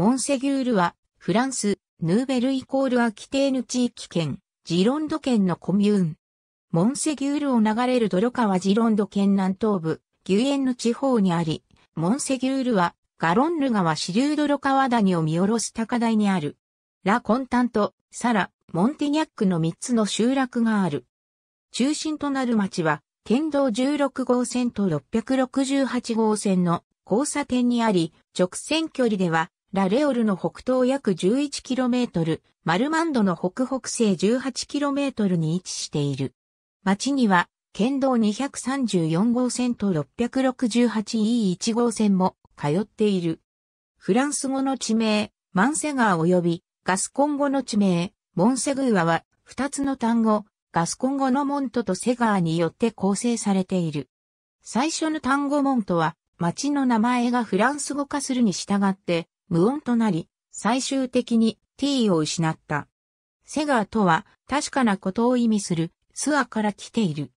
モンセギュールは、フランス、ヌーベルイコールアキテーヌ地域圏、ジロンド県のコミューン。モンセギュールを流れるドカ川ジロンド県南東部、ギュエンヌ地方にあり、モンセギュールは、ガロンヌ川支流泥川谷を見下ろす高台にある。ラ・コンタント、サラ、モンティニャックの3つの集落がある。中心となる町は、県道16号線と668号線の交差点にあり、直線距離ではラレオルの北東約 11km、マルマンドの北北西 18km に位置している。町には、県道234号線と 668E1 号線も通っている。フランス語の地名、マンセガー及びガスコン語の地名、モンセグーアは、二つの単語、ガスコン語のモントとセガーによって構成されている。最初の単語モントは、町の名前がフランス語化するに従って、無音となり、最終的に t を失った。セガーとは確かなことを意味するスアから来ている。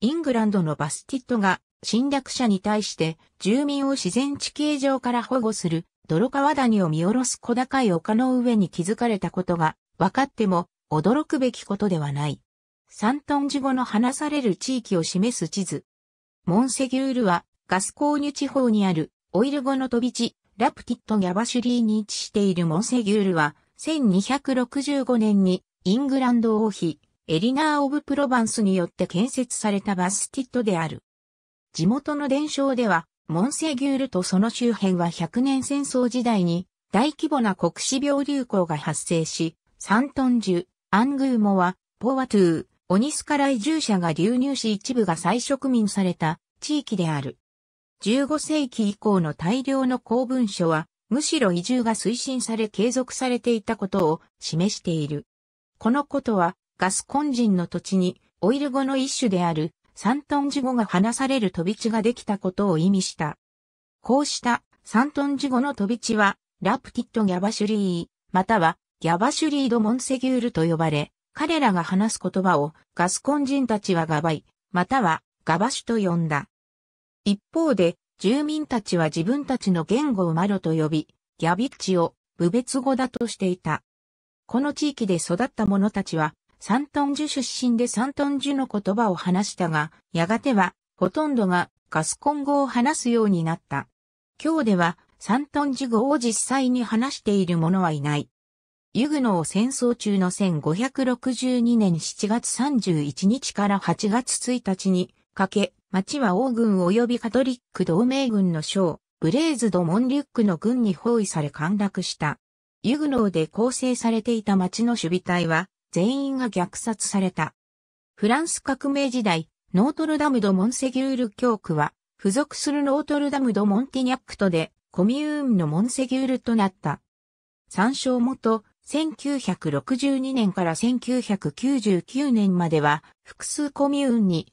イングランドのバスティットが侵略者に対して住民を自然地形上から保護する泥川谷を見下ろす小高い丘の上に築かれたことが分かっても驚くべきことではない。ントンジ後の話される地域を示す地図。モンセギュールはガスコーニュ地方にあるオイル語の飛び地ラプティット・ギャバシュリーに位置しているモンセギュールは、1265年にイングランド王妃、エリナー・オブ・プロバンスによって建設されたバスティットである。地元の伝承では、モンセギュールとその周辺は100年戦争時代に大規模な国死病流行が発生し、サントンジュ、アングーモア、ポワトゥー、オニスカラ移住者が流入し一部が再植民された地域である。15世紀以降の大量の公文書は、むしろ移住が推進され継続されていたことを示している。このことは、ガスコン人の土地に、オイル語の一種である、サントンジ語が話される飛び地ができたことを意味した。こうしたサントンジ語の飛び地は、ラプティット・ギャバシュリー、またはギャバシュリード・モンセギュールと呼ばれ、彼らが話す言葉をガスコン人たちはガバイ、またはガバシュと呼んだ。一方で、住民たちは自分たちの言語をマロと呼び、ギャビッチを部別語だとしていた。この地域で育った者たちは、サントンジュ出身でサントンジュの言葉を話したが、やがては、ほとんどがガスコン語を話すようになった。今日では、サントンジュ語を実際に話している者はいない。ユグノー戦争中の1562年7月31日から8月1日にかけ、町は王軍及びカトリック同盟軍の将、ブレーズド・モンリュックの軍に包囲され陥落した。ユグノーで構成されていた町の守備隊は、全員が虐殺された。フランス革命時代、ノートルダム・ド・モンセギュール教区は、付属するノートルダム・ド・モンティニャックとで、コミューンのモンセギュールとなった。参照元、1962年から1999年までは、複数コミューンに